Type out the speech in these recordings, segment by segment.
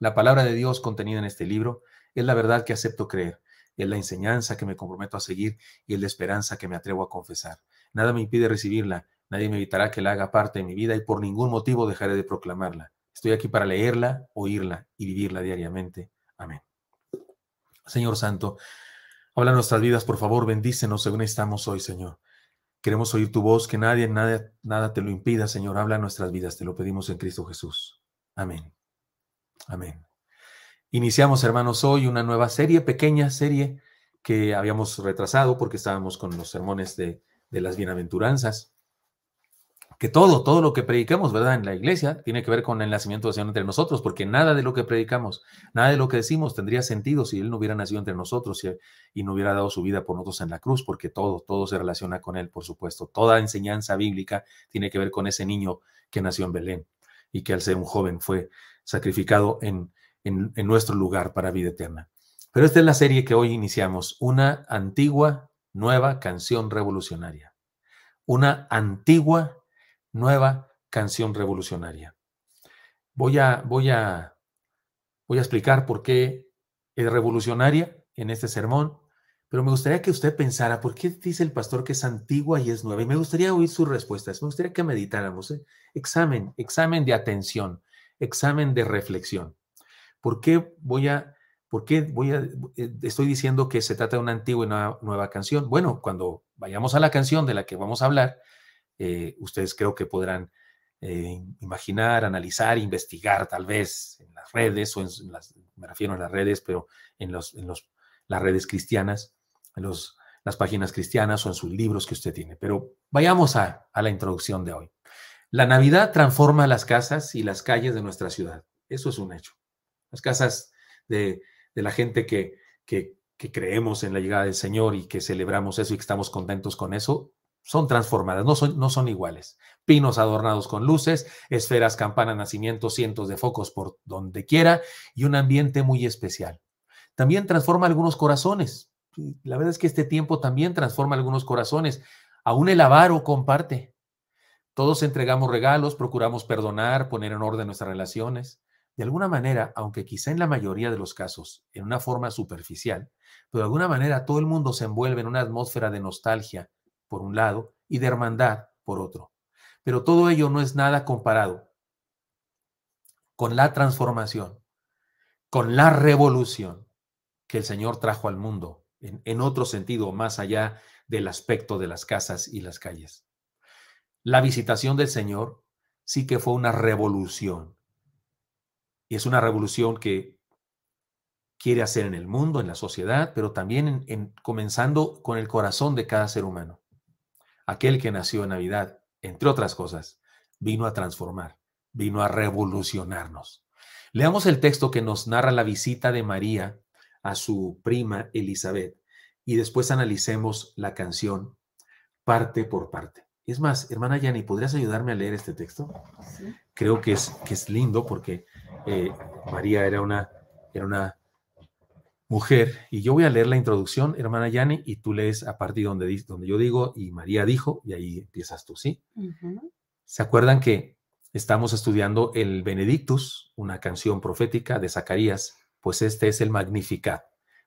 La palabra de Dios contenida en este libro es la verdad que acepto creer, es la enseñanza que me comprometo a seguir y es la esperanza que me atrevo a confesar. Nada me impide recibirla, nadie me evitará que la haga parte de mi vida y por ningún motivo dejaré de proclamarla. Estoy aquí para leerla, oírla y vivirla diariamente. Amén. Señor Santo, habla nuestras vidas, por favor, bendícenos según estamos hoy, Señor. Queremos oír tu voz, que nadie, nada, nada te lo impida, Señor. Habla nuestras vidas, te lo pedimos en Cristo Jesús. Amén. Amén. Iniciamos, hermanos, hoy una nueva serie, pequeña serie que habíamos retrasado porque estábamos con los sermones de, las bienaventuranzas. Que todo, todo lo que predicamos, ¿verdad? En la iglesia tiene que ver con el nacimiento de Señor entre nosotros, porque nada de lo que predicamos, nada de lo que decimos tendría sentido si Él no hubiera nacido entre nosotros y no hubiera dado su vida por nosotros en la cruz, porque todo, todo se relaciona con Él, por supuesto. Toda enseñanza bíblica tiene que ver con ese niño que nació en Belén y que al ser un joven fue sacrificado en, nuestro lugar para vida eterna. Pero esta es la serie que hoy iniciamos, una antigua, nueva canción revolucionaria. Una antigua, nueva canción revolucionaria. Voy a, voy a, voy a explicar por qué es revolucionaria en este sermón pero me gustaría que usted pensara, ¿por qué dice el pastor que es antigua y es nueva? Y me gustaría oír sus respuestas, me gustaría que meditáramos. ¿eh? Examen, examen de atención, examen de reflexión. ¿Por qué voy a, por qué voy a, eh, estoy diciendo que se trata de una antigua y una nueva canción? Bueno, cuando vayamos a la canción de la que vamos a hablar, eh, ustedes creo que podrán imaginar, analizar, investigar tal vez en las redes, o en las, me refiero a las redes, pero en, los, en los, las redes cristianas, las páginas cristianas o en sus libros que usted tiene. Pero vayamos a, la introducción de hoy. La Navidad transforma las casas y las calles de nuestra ciudad. Eso es un hecho. Las casas de, la gente que, creemos en la llegada del Señor y que celebramos eso y que estamos contentos con eso, son transformadas, no son, no son iguales. Pinos adornados con luces, esferas, campanas, nacimientos, cientos de focos por donde quiera y un ambiente muy especial. También transforma algunos corazones la verdad es que este tiempo también transforma algunos corazones. Aún el avaro comparte. Todos entregamos regalos, procuramos perdonar, poner en orden nuestras relaciones. De alguna manera, aunque quizá en la mayoría de los casos, en una forma superficial, pero de alguna manera todo el mundo se envuelve en una atmósfera de nostalgia, por un lado, y de hermandad, por otro. Pero todo ello no es nada comparado con la transformación, con la revolución que el Señor trajo al mundo en, otro sentido, más allá del aspecto de las casas y las calles. La visitación del Señor sí que fue una revolución. Y es una revolución que quiere hacer en el mundo, en la sociedad, pero también en, comenzando con el corazón de cada ser humano. Aquel que nació en Navidad, entre otras cosas, vino a transformar, vino a revolucionarnos. Leamos el texto que nos narra la visita de María a su prima Elizabeth y después analicemos la canción parte por parte. Es más, hermana Yani ¿podrías ayudarme a leer este texto? Creo que es, que es lindo porque eh, María era una, era una mujer y yo voy a leer la introducción, hermana Yani y tú lees a partir donde, donde yo digo y María dijo y ahí empiezas tú, ¿sí? ¿Se acuerdan que estamos estudiando el Benedictus, una canción profética de Zacarías? pues este es el Magnificat,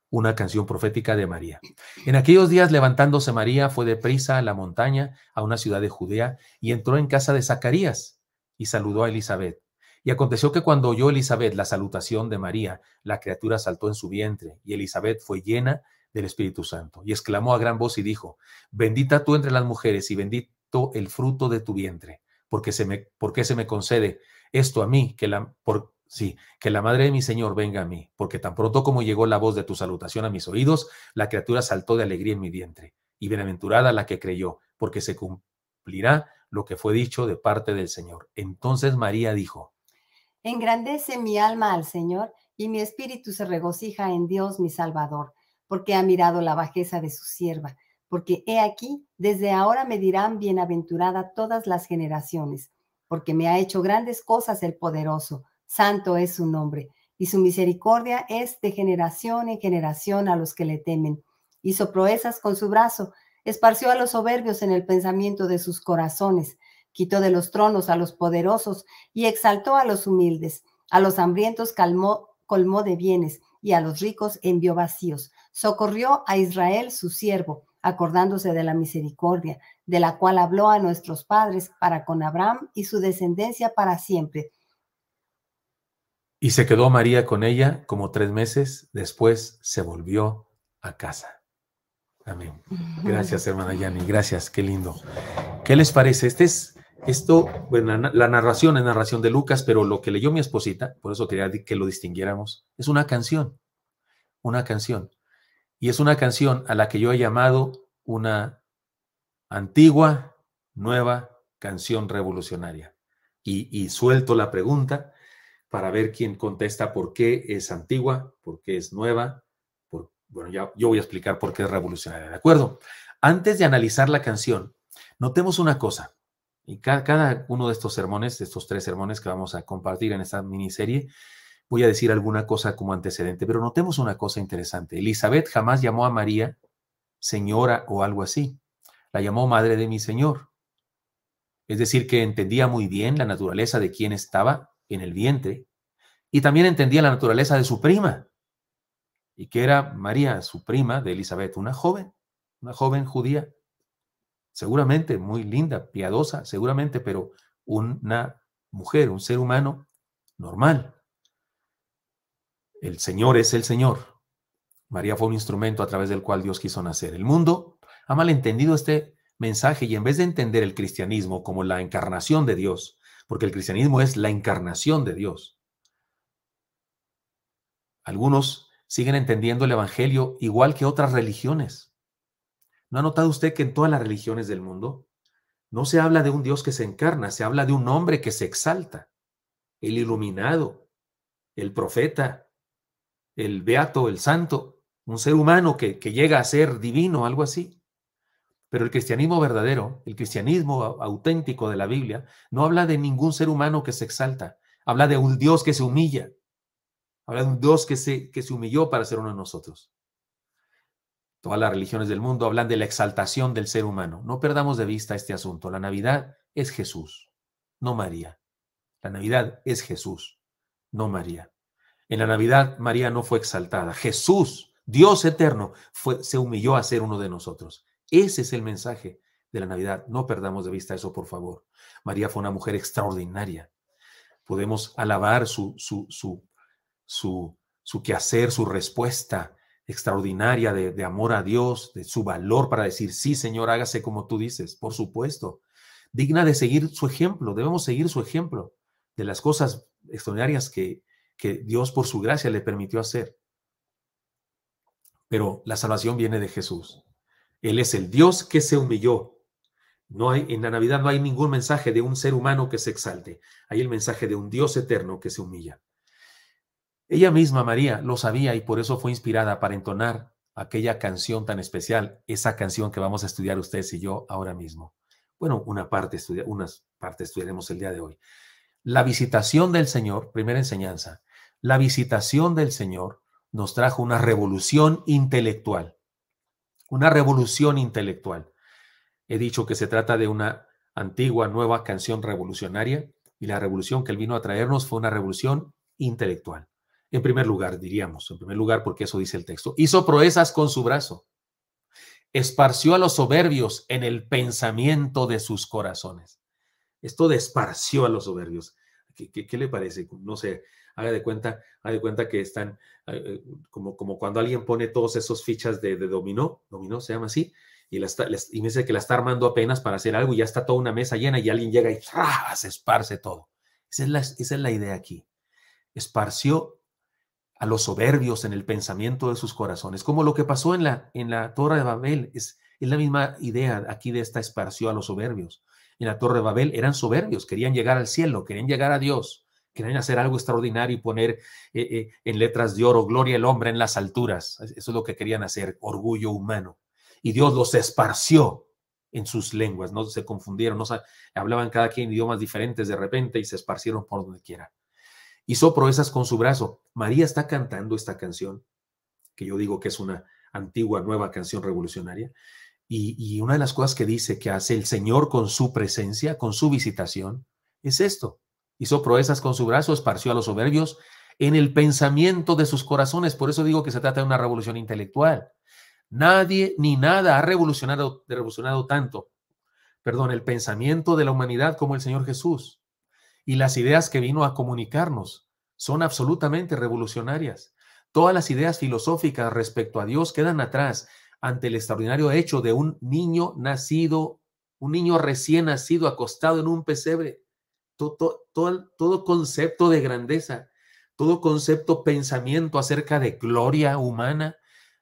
una canción profética de María. En aquellos días, levantándose María, fue deprisa a la montaña, a una ciudad de Judea, y entró en casa de Zacarías y saludó a Elizabeth. Y aconteció que cuando oyó Elizabeth la salutación de María, la criatura saltó en su vientre, y Elizabeth fue llena del Espíritu Santo, y exclamó a gran voz y dijo, bendita tú entre las mujeres y bendito el fruto de tu vientre, porque se me, porque se me concede esto a mí, que la, Sí, que la madre de mi Señor venga a mí, porque tan pronto como llegó la voz de tu salutación a mis oídos, la criatura saltó de alegría en mi vientre, y bienaventurada la que creyó, porque se cumplirá lo que fue dicho de parte del Señor. Entonces María dijo, Engrandece mi alma al Señor, y mi espíritu se regocija en Dios mi Salvador, porque ha mirado la bajeza de su sierva, porque he aquí, desde ahora me dirán bienaventurada todas las generaciones, porque me ha hecho grandes cosas el poderoso santo es su nombre, y su misericordia es de generación en generación a los que le temen. Hizo proezas con su brazo, esparció a los soberbios en el pensamiento de sus corazones, quitó de los tronos a los poderosos y exaltó a los humildes, a los hambrientos calmó, colmó de bienes y a los ricos envió vacíos. Socorrió a Israel su siervo, acordándose de la misericordia, de la cual habló a nuestros padres para con Abraham y su descendencia para siempre y se quedó María con ella como tres meses, después se volvió a casa. Amén. Gracias, hermana Yanni. Gracias, qué lindo. ¿Qué les parece? Este es esto, bueno, la narración es narración de Lucas, pero lo que leyó mi esposita, por eso quería que lo distinguiéramos, es una canción. Una canción. Y es una canción a la que yo he llamado una antigua, nueva canción revolucionaria. y suelto la pregunta, para ver quién contesta por qué es antigua, por qué es nueva. bueno, ya, yo voy a explicar por qué es revolucionaria, ¿de acuerdo? Antes de analizar la canción, notemos una cosa. Y cada, uno de estos sermones, de estos tres sermones que vamos a compartir en esta miniserie, voy a decir alguna cosa como antecedente, pero notemos una cosa interesante. Elizabeth jamás llamó a María señora o algo así. La llamó madre de mi Señor. Es decir, que entendía muy bien la naturaleza de quién estaba en el vientre, y también entendía la naturaleza de su prima, y que era María, su prima de Elizabeth, una joven, una joven judía, seguramente muy linda, piadosa, seguramente, pero una mujer, un ser humano normal. El Señor es el Señor. María fue un instrumento a través del cual Dios quiso nacer. El mundo ha malentendido este mensaje y en vez de entender el cristianismo como la encarnación de Dios, porque el cristianismo es la encarnación de Dios. Algunos siguen entendiendo el Evangelio igual que otras religiones. ¿No ha notado usted que en todas las religiones del mundo no se habla de un Dios que se encarna, se habla de un hombre que se exalta, el iluminado, el profeta, el beato, el santo, un ser humano que, que llega a ser divino, algo así. Pero el cristianismo verdadero, el cristianismo auténtico de la Biblia, no habla de ningún ser humano que se exalta, habla de un Dios que se humilla, habla de un Dios que se, que se humilló para ser uno de nosotros. Todas las religiones del mundo hablan de la exaltación del ser humano. No perdamos de vista este asunto. La Navidad es Jesús, no María. La Navidad es Jesús, no María. En la Navidad María no fue exaltada. Jesús, Dios eterno, fue, se humilló a ser uno de nosotros. Ese es el mensaje de la Navidad. No perdamos de vista eso, por favor. María fue una mujer extraordinaria. Podemos alabar su, su, su, quehacer, su respuesta extraordinaria de, amor a Dios, de su valor para decir, sí, Señor, hágase como tú dices, por supuesto. Digna de seguir su ejemplo, debemos seguir su ejemplo de las cosas extraordinarias que, que Dios por su gracia le permitió hacer. Pero la salvación viene de Jesús. Él es el Dios que se humilló. No hay, en la Navidad no hay ningún mensaje de un ser humano que se exalte. Hay el mensaje de un Dios eterno que se humilla. Ella misma, María, lo sabía y por eso fue inspirada para entonar aquella canción tan especial, esa canción que vamos a estudiar ustedes y yo ahora mismo. Bueno, una parte, estudia, unas partes estudiaremos el día de hoy. La visitación del Señor, primera enseñanza, la visitación del Señor nos trajo una revolución intelectual una revolución intelectual. He dicho que se trata de una antigua, nueva canción revolucionaria y la revolución que él vino a traernos fue una revolución intelectual. En primer lugar, diríamos, en primer lugar, porque eso dice el texto, hizo proezas con su brazo, esparció a los soberbios en el pensamiento de sus corazones. Esto de esparció a los soberbios. ¿Qué, qué le parece? No sé, haga de cuenta, de cuenta que están ah, eh, como, como cuando alguien pone todos esos fichas de, dominó, dominó se llama así, y, me dice que la está armando apenas para hacer algo y ya está toda una mesa llena y alguien llega y ¡ah! se esparce todo. Esa es, la, es la idea aquí. Esparció a los soberbios en el pensamiento de sus corazones, como lo que pasó en la, en la Torre de Babel. Es, es la misma idea aquí de esta esparció a los soberbios. En la Torre de Babel eran soberbios, querían llegar al cielo, querían llegar a Dios. Querían hacer algo extraordinario y poner eh, eh, en letras de oro, gloria al hombre en las alturas. Eso es lo que querían hacer, orgullo humano. Y Dios los esparció en sus lenguas, no se confundieron, no hablaban cada quien idiomas diferentes de repente y se esparcieron por donde quiera. Hizo proezas con su brazo. María está cantando esta canción, que yo digo que es una antigua, nueva canción revolucionaria. y, una de las cosas que dice que hace el Señor con su presencia, con su visitación, es esto. Hizo proezas con su brazo, esparció a los soberbios en el pensamiento de sus corazones. Por eso digo que se trata de una revolución intelectual. Nadie ni nada ha revolucionado, revolucionado tanto, perdón, el pensamiento de la humanidad como el Señor Jesús. Y las ideas que vino a comunicarnos son absolutamente revolucionarias. Todas las ideas filosóficas respecto a Dios quedan atrás ante el extraordinario hecho de un niño nacido, un niño recién nacido acostado en un pesebre todo, todo, concepto de grandeza, todo concepto, pensamiento acerca de gloria humana,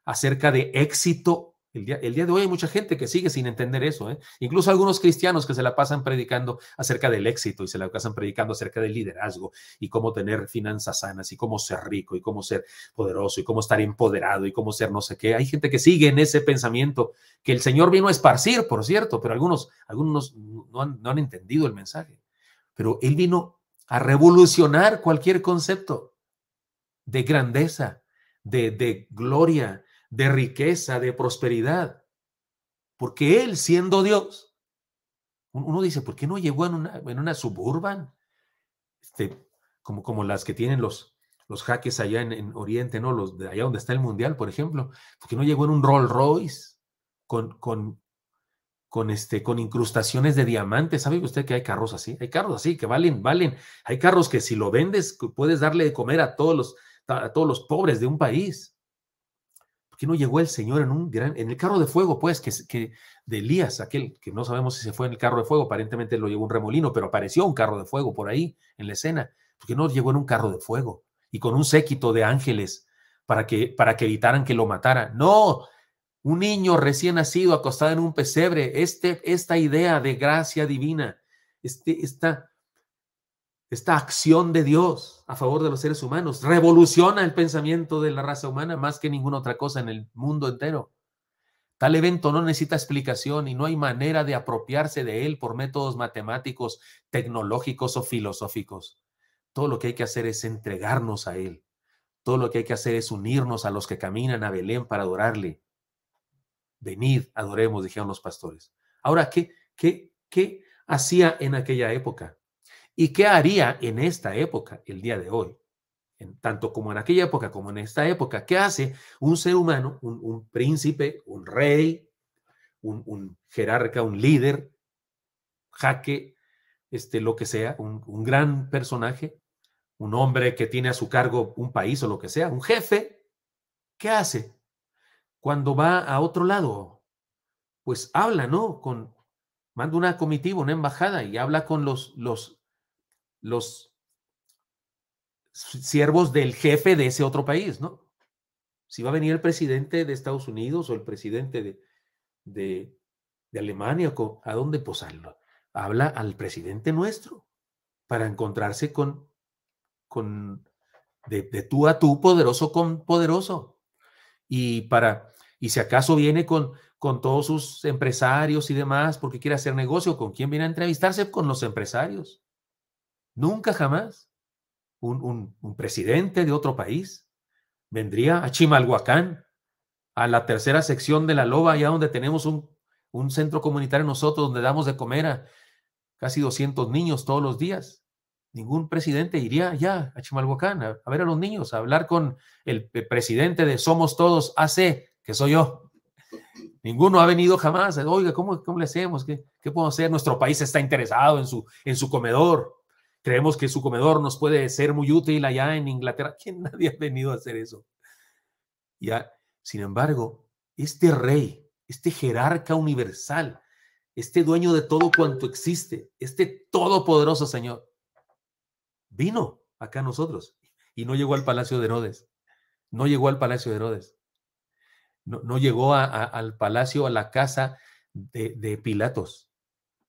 acerca de éxito. El día, el día de hoy hay mucha gente que sigue sin entender eso. ¿eh? Incluso algunos cristianos que se la pasan predicando acerca del éxito y se la pasan predicando acerca del liderazgo y cómo tener finanzas sanas y cómo ser rico y cómo ser poderoso y cómo estar empoderado y cómo ser no sé qué. Hay gente que sigue en ese pensamiento que el Señor vino a esparcir, por cierto, pero algunos, algunos no han entendido el mensaje. Pero él vino a revolucionar cualquier concepto de grandeza, de, de gloria, de riqueza, de prosperidad. Porque él, siendo Dios, uno dice, ¿por qué no llegó en una, en una suburban? Este, como, como las que tienen los, los jaques allá en, Oriente, ¿no? Los de allá donde está el Mundial, por ejemplo. ¿Por qué no llegó en un Rolls Royce con, con con este, con incrustaciones de diamantes. ¿Sabe usted que hay carros así? Hay carros así que valen, valen. Hay carros que si lo vendes puedes darle de comer a todos los, a todos los pobres de un país. ¿Por qué no llegó el Señor en un gran, en el carro de fuego, pues, que, que de Elías, aquel que no sabemos si se fue en el carro de fuego, aparentemente lo llevó un remolino, pero apareció un carro de fuego por ahí en la escena. ¿Por qué no llegó en un carro de fuego y con un séquito de ángeles para que, para que evitaran que lo mataran No, un niño recién nacido acostado en un pesebre, este, esta idea de gracia divina, este, esta acción de Dios a favor de los seres humanos, revoluciona el pensamiento de la raza humana más que ninguna otra cosa en el mundo entero. Tal evento no necesita explicación y no hay manera de apropiarse de él por métodos matemáticos, tecnológicos o filosóficos. Todo lo que hay que hacer es entregarnos a él. Todo lo que hay que hacer es unirnos a los que caminan a Belén para adorarle Venid, adoremos, dijeron los pastores. Ahora, ¿qué, qué, qué hacía en aquella época? ¿Y qué haría en esta época, el día de hoy? tanto como en aquella época como en esta época, ¿qué hace un ser humano, un, príncipe, un rey, un, jerarca, un líder, jaque, este, lo que sea, un gran personaje, un hombre que tiene a su cargo un país o lo que sea, un jefe? ¿Qué hace? cuando va a otro lado? Pues habla, ¿no? Con, manda una comitiva, una embajada y habla con los, los, los siervos del jefe de ese otro país, ¿no? Si va a venir el presidente de Estados Unidos o el presidente de, de, Alemania, ¿a dónde? Pues habla al presidente nuestro para encontrarse con, con de tú a tú, poderoso con poderoso y para, y si acaso viene con, con todos sus empresarios y demás porque quiere hacer negocio, ¿con quién viene a entrevistarse? Con los empresarios. Nunca jamás un, presidente de otro país vendría a Chimalhuacán, a la tercera sección de la loba, allá donde tenemos un, un centro comunitario nosotros, donde damos de comer a casi 200 niños todos los días Ningún presidente iría ya a Chimalhuacán a, ver a los niños, a hablar con el presidente de Somos Todos AC, que soy yo. Ninguno ha venido jamás. Oiga, ¿cómo, cómo le hacemos? ¿Qué, ¿Qué, podemos hacer? Nuestro país está interesado en su, en su comedor. Creemos que su comedor nos puede ser muy útil allá en Inglaterra. ¿Quién nadie ha venido a hacer eso? Ya, sin embargo, este rey, este jerarca universal, este dueño de todo cuanto existe, este todopoderoso Señor, vino acá a nosotros y no llegó al palacio de Herodes, no llegó al palacio de Herodes, no, llegó al palacio, a la casa de, Pilatos,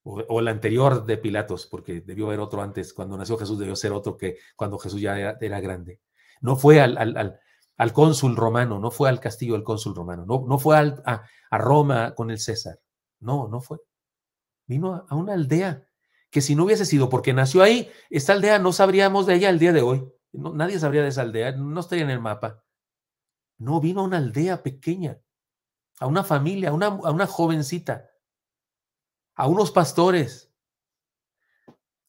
o, la anterior de Pilatos, porque debió haber otro antes, cuando nació Jesús debió ser otro que cuando Jesús ya era, grande. No fue al, al, cónsul romano, no fue al castillo del cónsul romano, no, no fue a, a, Roma con el César, no, no fue. Vino a una aldea que si no hubiese sido porque nació ahí, esta aldea no sabríamos de ella el día de hoy. nadie sabría de esa aldea, no estaría en el mapa. No, vino a una aldea pequeña, a una familia, a una, a una jovencita, a unos pastores.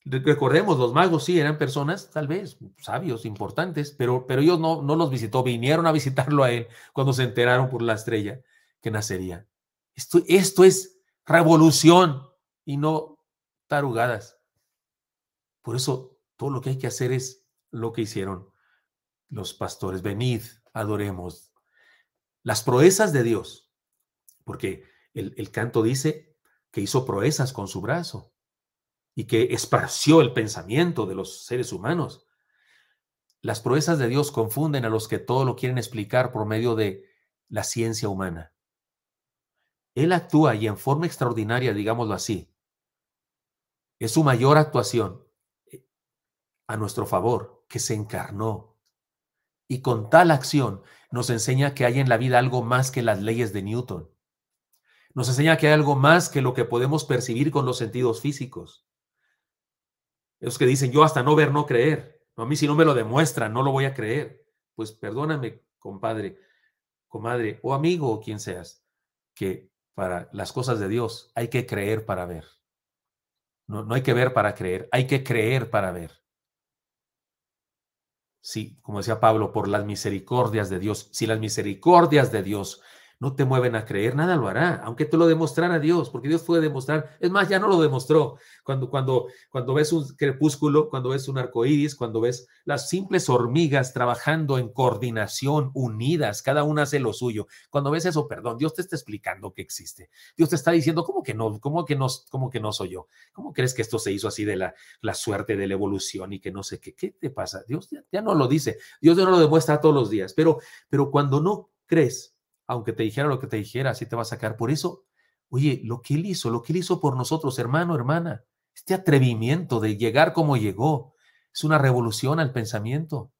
Recordemos, los magos sí eran personas, tal vez, sabios, importantes, pero, pero ellos no, no los visitó, vinieron a visitarlo a él cuando se enteraron por la estrella que nacería. Esto, esto es revolución y no arrugadas Por eso todo lo que hay que hacer es lo que hicieron los pastores. Venid, adoremos. Las proezas de Dios, porque el canto dice que hizo proezas con su brazo y que esparció el pensamiento de los seres humanos. Las proezas de Dios confunden a los que todo lo quieren explicar por medio de la ciencia humana. Él actúa y en forma extraordinaria, digámoslo así, es su mayor actuación eh, a nuestro favor, que se encarnó. Y con tal acción nos enseña que hay en la vida algo más que las leyes de Newton. Nos enseña que hay algo más que lo que podemos percibir con los sentidos físicos. Esos que dicen, yo hasta no ver, no creer. a mí si no me lo demuestran, no lo voy a creer. Pues perdóname, compadre, comadre o amigo o quien seas, que para las cosas de Dios hay que creer para ver. No, hay que ver para creer, hay que creer para ver. Sí, como decía Pablo, por las misericordias de Dios. Si las misericordias de Dios no te mueven a creer, nada lo hará, aunque te lo a Dios, porque Dios puede demostrar, es más, ya no lo demostró. Cuando, cuando, cuando ves un crepúsculo, cuando ves un arco iris, cuando ves las simples hormigas trabajando en coordinación, unidas, cada una hace lo suyo, cuando ves eso, perdón, Dios te está explicando que existe. Dios te está diciendo, ¿cómo que no? ¿Cómo que no, que no soy yo? ¿Cómo crees que esto se hizo así de la, la suerte de la evolución y que no sé qué? ¿Qué te pasa? Dios ya, no lo dice, Dios ya no lo demuestra todos los días, pero, pero cuando no crees, aunque te dijera lo que te dijera, así te va a sacar. Por eso, oye, lo que él hizo, lo que él hizo por nosotros, hermano, hermana, este atrevimiento de llegar como llegó, es una revolución al pensamiento,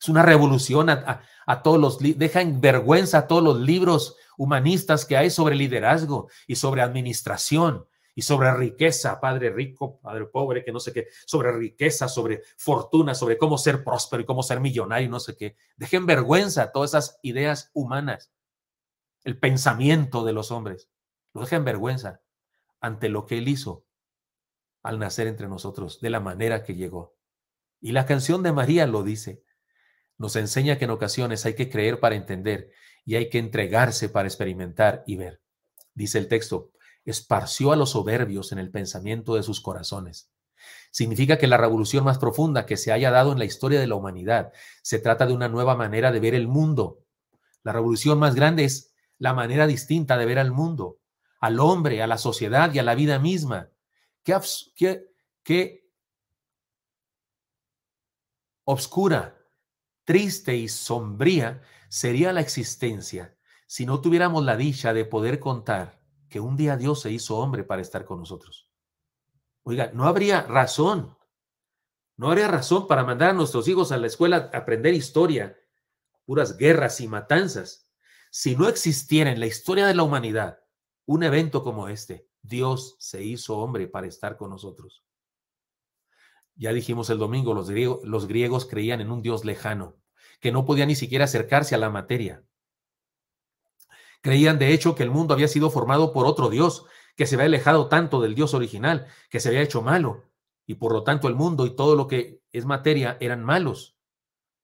es una revolución a, todos los, deja en vergüenza a todos los libros humanistas que hay sobre liderazgo y sobre administración y sobre riqueza, padre rico, padre pobre, que no sé qué, sobre riqueza, sobre fortuna, sobre cómo ser próspero y cómo ser millonario, no sé qué. Dejen vergüenza todas esas ideas humanas el pensamiento de los hombres. Lo deja en vergüenza ante lo que él hizo al nacer entre nosotros, de la manera que llegó. Y la canción de María lo dice. Nos enseña que en ocasiones hay que creer para entender y hay que entregarse para experimentar y ver. Dice el texto, esparció a los soberbios en el pensamiento de sus corazones. Significa que la revolución más profunda que se haya dado en la historia de la humanidad se trata de una nueva manera de ver el mundo. La revolución más grande es la manera distinta de ver al mundo, al hombre, a la sociedad y a la vida misma. Qué, obscura, triste y sombría sería la existencia si no tuviéramos la dicha de poder contar que un día Dios se hizo hombre para estar con nosotros. Oiga, no habría razón, no habría razón para mandar a nuestros hijos a la escuela a aprender historia, puras guerras y matanzas. Si no existiera en la historia de la humanidad un evento como este, Dios se hizo hombre para estar con nosotros. Ya dijimos el domingo, los, griegos creían en un Dios lejano, que no podía ni siquiera acercarse a la materia. Creían de hecho que el mundo había sido formado por otro Dios, que se había alejado tanto del Dios original, que se había hecho malo, y por lo tanto el mundo y todo lo que es materia eran malos.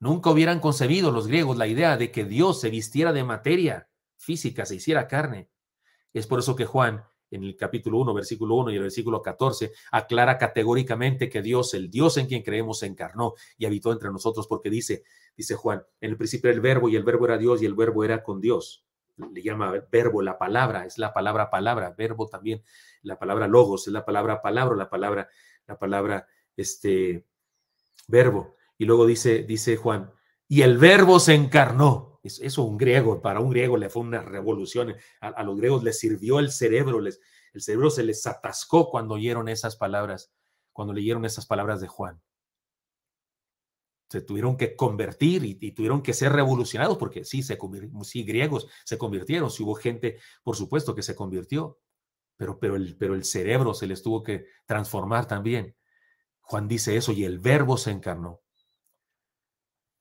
Nunca hubieran concebido los griegos la idea de que Dios se vistiera de materia física, se hiciera carne. Es por eso que Juan, en el capítulo 1, versículo 1 y el versículo 14, aclara categóricamente que Dios, el Dios en quien creemos, se encarnó y habitó entre nosotros, porque dice, dice Juan, en el principio el verbo y el verbo era Dios y el verbo era con Dios. Le llama verbo la palabra, es la palabra palabra, verbo también, la palabra logos, es la palabra palabra, la palabra, la palabra, este, verbo. Y luego dice, dice Juan, y el verbo se encarnó. Eso un griego, para un griego le fue una revolución. A, los griegos les sirvió el cerebro, les, el cerebro se les atascó cuando oyeron esas palabras, cuando leyeron esas palabras de Juan. Se tuvieron que convertir y, tuvieron que ser revolucionados porque sí, se, sí, griegos se convirtieron, sí hubo gente, por supuesto, que se convirtió, pero, pero, el, pero el cerebro se les tuvo que transformar también. Juan dice eso y el verbo se encarnó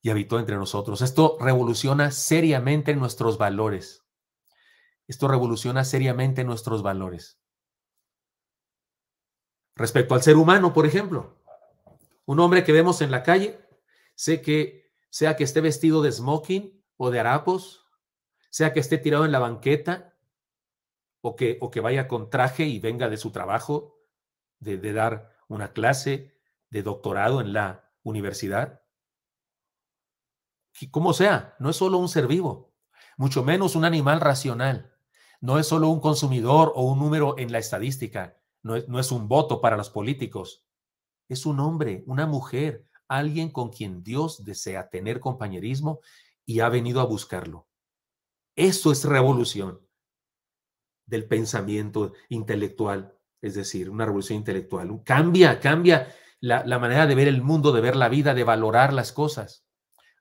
y habitó entre nosotros. Esto revoluciona seriamente nuestros valores. Esto revoluciona seriamente nuestros valores. Respecto al ser humano, por ejemplo, un hombre que vemos en la calle, sé que sea que esté vestido de smoking o de harapos, sea que esté tirado en la banqueta o que, o que vaya con traje y venga de su trabajo, de dar una clase de doctorado en la universidad, como sea, no es solo un ser vivo, mucho menos un animal racional. No es solo un consumidor o un número en la estadística. No es, un voto para los políticos. Es un hombre, una mujer, alguien con quien Dios desea tener compañerismo y ha venido a buscarlo. Eso es revolución del pensamiento intelectual, es decir, una revolución intelectual. Cambia, cambia la, manera de ver el mundo, de ver la vida, de valorar las cosas.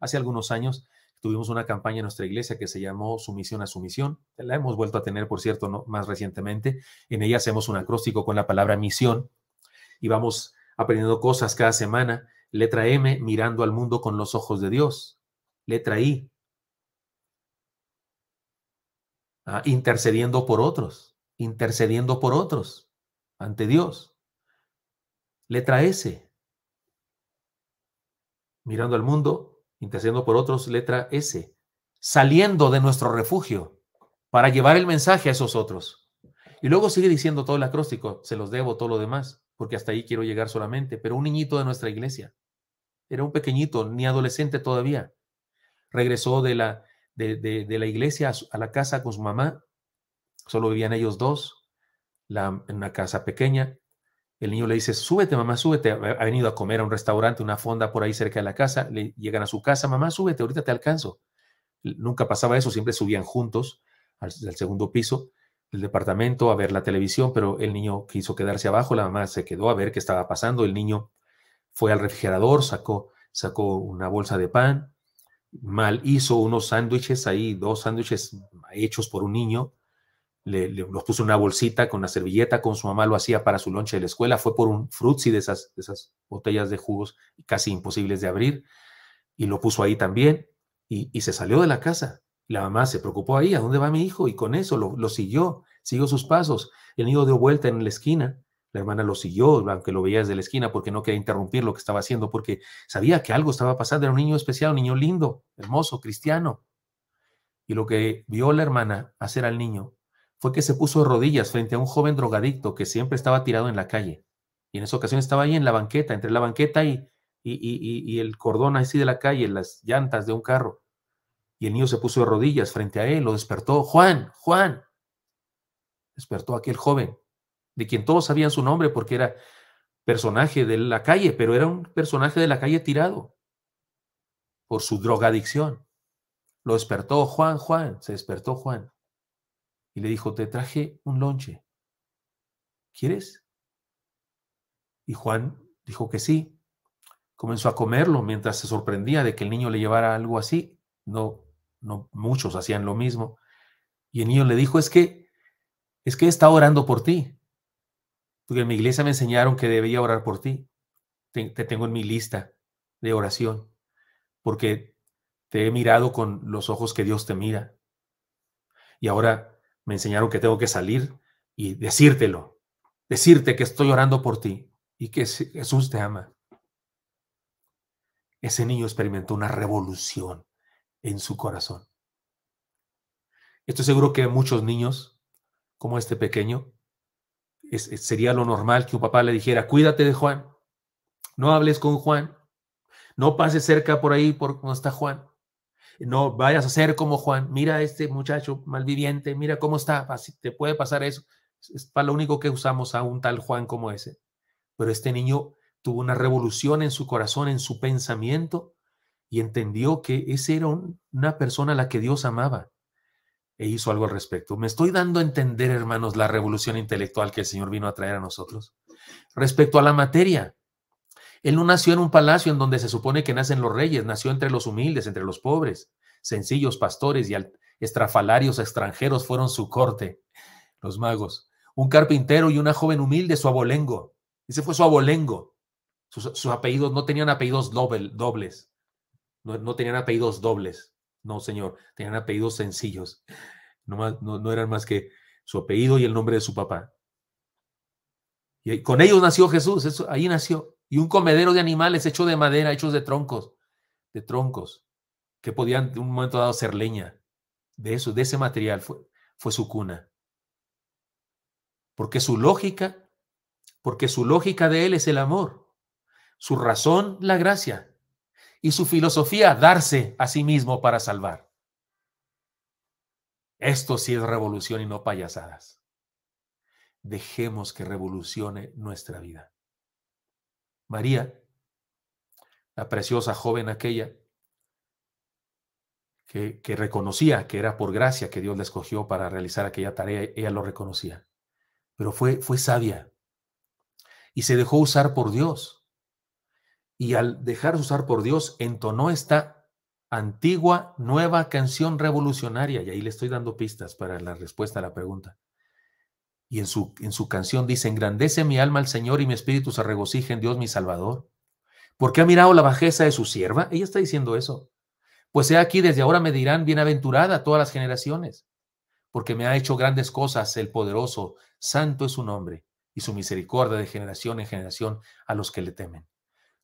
Hace algunos años tuvimos una campaña en nuestra iglesia que se llamó Sumisión a Sumisión. La hemos vuelto a tener, por cierto, ¿no? más recientemente. En ella hacemos un acróstico con la palabra misión y vamos aprendiendo cosas cada semana. Letra M, mirando al mundo con los ojos de Dios. Letra I, ah, intercediendo por otros, intercediendo por otros ante Dios. Letra S, mirando al mundo intercediendo por otros, letra S, saliendo de nuestro refugio para llevar el mensaje a esos otros. Y luego sigue diciendo todo el acróstico, se los debo todo lo demás, porque hasta ahí quiero llegar solamente, pero un niñito de nuestra iglesia, era un pequeñito, ni adolescente todavía, regresó de la, de, la iglesia a, la casa con su mamá, solo vivían ellos dos, la, en una casa pequeña, el niño le dice, súbete, mamá, súbete. Ha venido a comer a un restaurante, una fonda por ahí cerca de la casa. Le llegan a su casa, mamá, súbete, ahorita te alcanzo. Nunca pasaba eso, siempre subían juntos al, segundo piso del departamento a ver la televisión, pero el niño quiso quedarse abajo, la mamá se quedó a ver qué estaba pasando. El niño fue al refrigerador, sacó, sacó una bolsa de pan, mal hizo unos sándwiches ahí, dos sándwiches hechos por un niño, le, los puso una bolsita con una servilleta, con su mamá lo hacía para su lonche de la escuela, fue por un frutzi de esas, esas botellas de jugos casi imposibles de abrir, y lo puso ahí también, y, se salió de la casa. La mamá se preocupó ahí, ¿a dónde va mi hijo? Y con eso lo, lo siguió, siguió sus pasos. El niño dio vuelta en la esquina, la hermana lo siguió, aunque lo veía desde la esquina, porque no quería interrumpir lo que estaba haciendo, porque sabía que algo estaba pasando. Era un niño especial, un niño lindo, hermoso, cristiano. Y lo que vio la hermana hacer al niño fue que se puso de rodillas frente a un joven drogadicto que siempre estaba tirado en la calle. Y en esa ocasión estaba ahí en la banqueta, entre la banqueta y, y, el cordón así de la calle, las llantas de un carro. Y el niño se puso de rodillas frente a él, lo despertó. Juan, Juan. Despertó aquel joven, de quien todos sabían su nombre porque era personaje de la calle, pero era un personaje de la calle tirado por su drogadicción. Lo despertó Juan, Juan, se despertó Juan y le dijo, te traje un lonche. ¿Quieres? Y Juan dijo que sí. Comenzó a comerlo mientras se sorprendía de que el niño le llevara algo así. No, no muchos hacían lo mismo. Y el niño le dijo, es que, es que está orando por ti. Porque en mi iglesia me enseñaron que debía orar por ti. Te, te tengo en mi lista de oración. Porque te he mirado con los ojos que Dios te mira. Y ahora me enseñaron que tengo que salir y decírtelo, decirte que estoy orando por ti y que Jesús te ama. Ese niño experimentó una revolución en su corazón. Estoy seguro que muchos niños, como este pequeño, sería lo normal que un papá le dijera, cuídate de Juan, no hables con Juan, no pases cerca por ahí por donde está Juan no vayas a ser como Juan, mira a este muchacho malviviente, mira cómo está, te puede pasar eso. Es para lo único que usamos a un tal Juan como ese. Pero este niño tuvo una revolución en su corazón, en su pensamiento, y entendió que ese era una persona a la que Dios amaba. E hizo algo al respecto. Me estoy dando a entender, hermanos, la revolución intelectual que el Señor vino a traer a nosotros. Respecto a la materia, él no nació en un palacio en donde se supone que nacen los reyes, nació entre los humildes, entre los pobres, sencillos pastores y estrafalarios extranjeros fueron su corte, los magos. Un carpintero y una joven humilde, su abolengo. Ese fue su abolengo. Sus, apellidos no tenían apellidos dobles. No, tenían apellidos dobles. No, señor. Tenían apellidos sencillos. No, no eran más que su apellido y el nombre de su papá. Y con ellos nació Jesús. ahí nació y un comedero de animales hecho de madera, hechos de troncos, de troncos, que podían en un momento dado ser leña. De eso, de ese material fue, fue su cuna. Porque su lógica, porque su lógica de él es el amor, su razón la gracia y su filosofía darse a sí mismo para salvar. Esto sí es revolución y no payasadas. Dejemos que revolucione nuestra vida. María, la preciosa joven aquella, que, reconocía que era por gracia que Dios la escogió para realizar aquella tarea, ella lo reconocía, pero fue, fue sabia y se dejó usar por Dios. Y al dejarse usar por Dios, entonó esta antigua, nueva canción revolucionaria, y ahí le estoy dando pistas para la respuesta a la pregunta. Y en su, en su canción dice, engrandece mi alma al Señor y mi espíritu se regocija en Dios mi Salvador. Porque ha mirado la bajeza de su sierva. Ella está diciendo eso. Pues he aquí, desde ahora me dirán bienaventurada todas las generaciones, porque me ha hecho grandes cosas el poderoso, santo es su nombre, y su misericordia de generación en generación a los que le temen.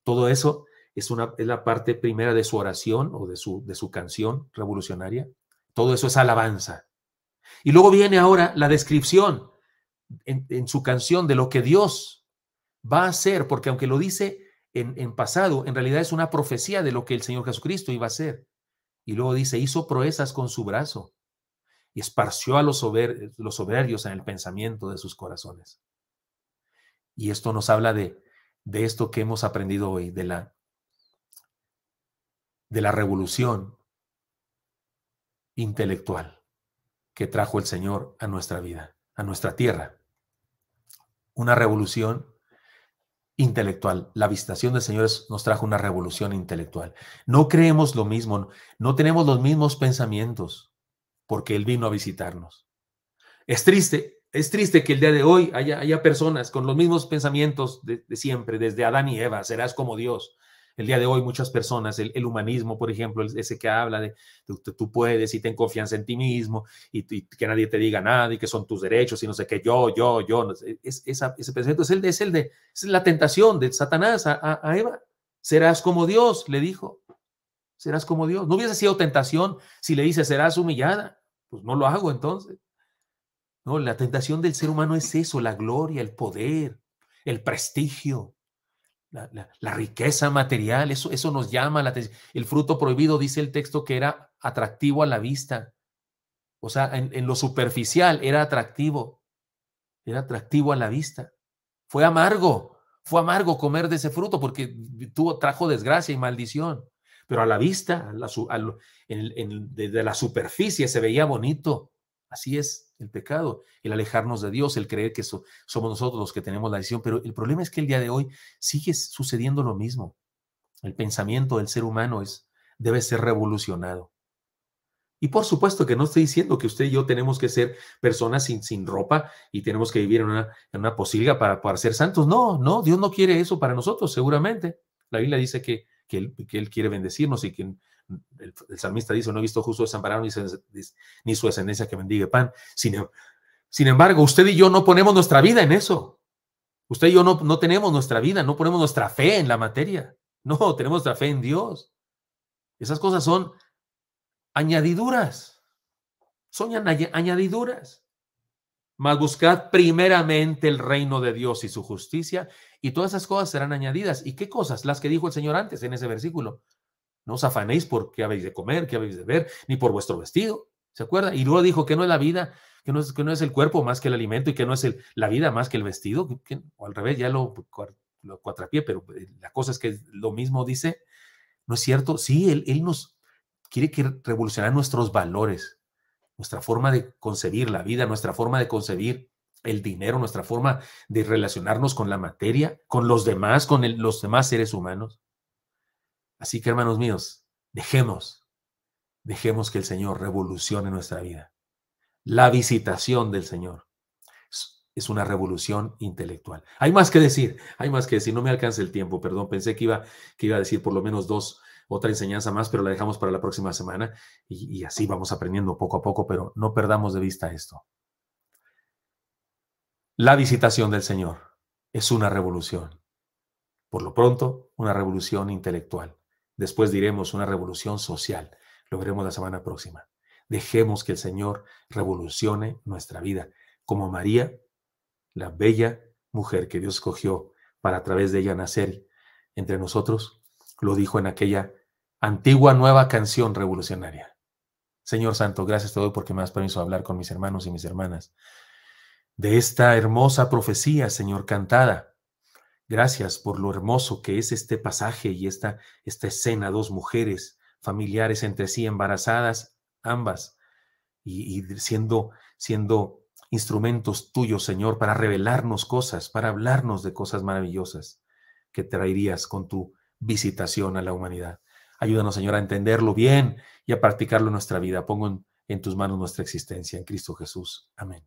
Todo eso es, una, es la parte primera de su oración o de su, de su canción revolucionaria. Todo eso es alabanza. Y luego viene ahora la descripción en, su canción de lo que Dios va a hacer, porque aunque lo dice en, pasado, en realidad es una profecía de lo que el Señor Jesucristo iba a hacer. Y luego dice, hizo proezas con su brazo y esparció a los, sober, los soberbios en el pensamiento de sus corazones. Y esto nos habla de, esto que hemos aprendido hoy, de la, de la revolución intelectual que trajo el Señor a nuestra vida, a nuestra tierra una revolución intelectual. La visitación del Señor nos trajo una revolución intelectual. No creemos lo mismo, no tenemos los mismos pensamientos porque Él vino a visitarnos. Es triste, es triste que el día de hoy haya, personas con los mismos pensamientos de siempre, desde Adán y Eva, serás como Dios, el día de hoy muchas personas, el, humanismo, por ejemplo, ese que habla de, tú, puedes y ten confianza en ti mismo y, que nadie te diga nada y que son tus derechos y no sé qué, yo, yo, yo, es, ese pensamiento es el, de, es el de, es la tentación de Satanás a, Eva. Serás como Dios, le dijo. Serás como Dios. No hubiese sido tentación si le dice serás humillada. Pues no lo hago entonces. No, la tentación del ser humano es eso, la gloria, el poder, el prestigio, la, riqueza material, eso, eso nos llama la atención. El fruto prohibido, dice el texto, que era atractivo a la vista. O sea, en, lo superficial era atractivo, era atractivo a la vista. Fue amargo, fue amargo comer de ese fruto porque tuvo, trajo desgracia y maldición. Pero a la vista, desde la superficie se veía bonito, Así es el pecado, el alejarnos de Dios, el creer que somos nosotros los que tenemos la decisión. Pero el problema es que el día de hoy sigue sucediendo lo mismo. El pensamiento del ser humano es, debe ser revolucionado. Y por supuesto que no estoy diciendo que usted y yo tenemos que ser personas sin, ropa y tenemos que vivir en una, posilga para, ser santos. No, no, Dios no quiere eso para nosotros, seguramente. La Biblia dice que, que él, quiere bendecirnos y que el, salmista dice, no he visto justo desamparado ni, ni su ascendencia que bendiga pan. Sin, em, sin, embargo, usted y yo no ponemos nuestra vida en eso. Usted y yo no, no tenemos nuestra vida, no ponemos nuestra fe en la materia. No, tenemos nuestra fe en Dios. Esas cosas son añadiduras. Son añadiduras. Mas buscad primeramente el reino de Dios y su justicia, y todas esas cosas serán añadidas. ¿Y qué cosas? Las que dijo el Señor antes en ese versículo. No os afanéis por qué habéis de comer, qué habéis de ver, ni por vuestro vestido. ¿Se acuerda? Y luego dijo que no es la vida, que no es, que no es el cuerpo más que el alimento y que no es la vida más que el vestido. o al revés, ya lo, lo cuatrapié, pero eh, la cosa es que lo mismo dice. ¿No es cierto? Sí, él, nos quiere que revolucionar nuestros valores, nuestra forma de concebir la vida, nuestra forma de concebir el dinero, nuestra forma de relacionarnos con la materia, con los demás, con los demás seres humanos. Así que, hermanos míos, dejemos, dejemos que el Señor revolucione nuestra vida. La visitación del Señor es una revolución intelectual. Hay más que decir, hay más que decir, no me alcanza el tiempo, perdón, pensé que iba, que iba a decir por lo menos dos, otra enseñanza más, pero la dejamos para la próxima semana y así vamos aprendiendo poco a poco, pero no perdamos de vista esto. La visitación del Señor es una revolución, por lo pronto, una revolución intelectual. Después diremos una revolución social. Lo veremos la semana próxima. Dejemos que el Señor revolucione nuestra vida, como María, la bella mujer que Dios escogió para a través de ella nacer entre nosotros, lo dijo en aquella antigua nueva canción revolucionaria. Señor Santo, gracias te doy porque me has permiso hablar con mis hermanos y mis hermanas de esta hermosa profecía, Señor, cantada Gracias por lo hermoso que es este pasaje y esta, esta escena, dos mujeres familiares entre sí, embarazadas ambas, y, siendo, instrumentos tuyos, Señor, para revelarnos cosas, para hablarnos de cosas maravillosas que traerías con tu visitación a la humanidad. Ayúdanos, Señor, a entenderlo bien y a practicarlo en nuestra vida. Pongo en tus manos nuestra existencia en Cristo Jesús. Amén.